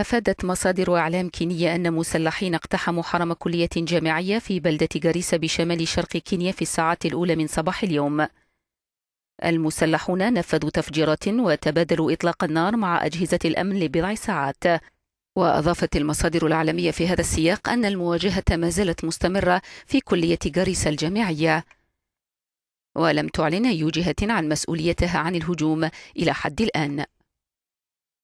أفادت مصادر أعلام كينية أن مسلحين اقتحموا حرم كلية جامعية في بلدة جاريسا بشمال شرق كينيا في الساعات الأولى من صباح اليوم المسلحون نفذوا تفجيرات وتبادلوا إطلاق النار مع أجهزة الأمن لبضع ساعات وأضافت المصادر الإعلامية في هذا السياق أن المواجهة ما زالت مستمرة في كلية جاريسا الجامعية ولم تعلن أي جهة عن مسؤوليتها عن الهجوم إلى حد الآن